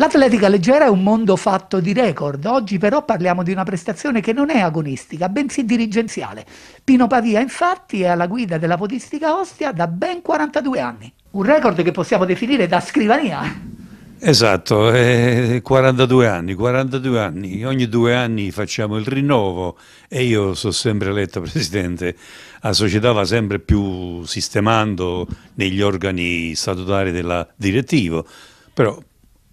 L'atletica leggera è un mondo fatto di record, oggi però parliamo di una prestazione che non è agonistica, bensì dirigenziale. Pino Pavia infatti è alla guida della podistica Ostia da ben 42 anni, un record che possiamo definire da scrivania. Esatto, eh, 42 anni, 42 anni, ogni due anni facciamo il rinnovo e io sono sempre eletto presidente, la società va sempre più sistemando negli organi statutari della direttiva, però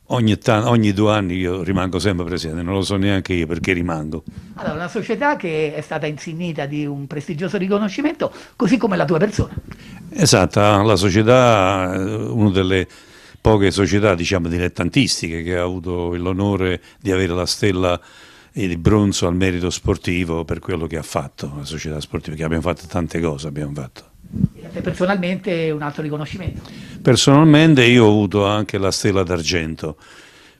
Ogni, ogni, due anni io rimango sempre presidente, non lo so neanche io perché rimango. Allora, una società che è stata insignita di un prestigioso riconoscimento, così come la tua persona. Esatto, ah, la società, eh, una delle poche società diciamo dilettantistiche che ha avuto l'onore di avere la stella e di bronzo al merito sportivo per quello che ha fatto, la società sportiva, che abbiamo fatto tante cose, abbiamo fatto personalmente un altro riconoscimento. Personalmente io ho avuto anche la stella d'argento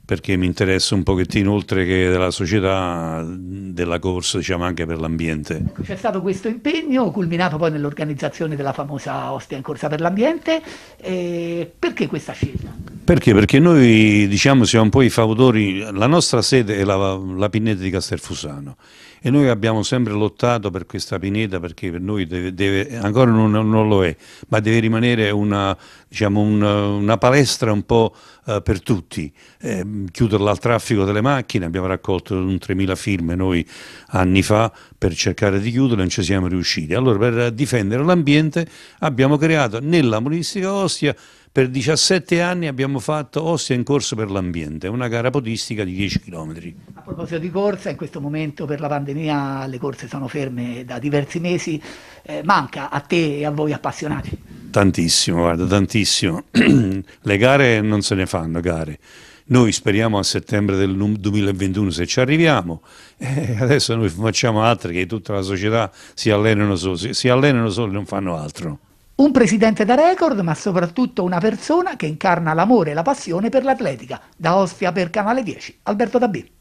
perché mi interessa un pochettino oltre che della società della corsa, diciamo anche per l'ambiente. Ecco, c'è stato questo impegno culminato poi nell'organizzazione della famosa Ostia in Corsa per l'Ambiente, eh, perché questa scelta? Perché? Perché noi diciamo siamo un po' i fautori, la nostra sede è la, la pineta di Castelfusano e noi abbiamo sempre lottato per questa pineta perché per noi deve, deve, ancora non, non, lo è, ma deve rimanere una, diciamo una, una palestra un po' eh, per tutti, eh, chiuderla al traffico delle macchine, abbiamo raccolto un 3.000 firme noi anni fa per cercare di chiuderla, non ci siamo riusciti. Allora per difendere l'ambiente abbiamo creato nella monistica Ostia per 17 anni abbiamo fatto Ostia in corso per l'ambiente, una gara podistica di 10 km. A proposito di corsa, in questo momento per la pandemia le corse sono ferme da diversi mesi, eh, manca a te e a voi appassionati? Tantissimo, guarda, tantissimo. le gare non se ne fanno, gare. Noi speriamo a settembre del 2021 se ci arriviamo, eh, adesso noi facciamo altre che tutta la società si allenano solo, si allenano solo e non fanno altro. Un presidente da record, ma soprattutto una persona che incarna l'amore e la passione per l'atletica. Da Ostia per Canale 10, Alberto Dabbi.